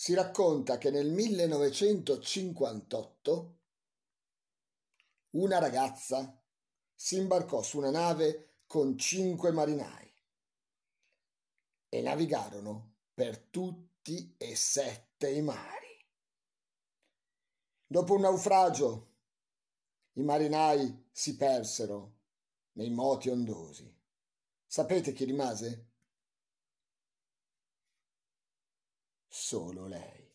si racconta che nel 1958 una ragazza si imbarcò su una nave con cinque marinai e navigarono per tutti e sette i mari. Dopo un naufragio, i marinai si persero nei moti ondosi. Sapete chi rimase? solo lei.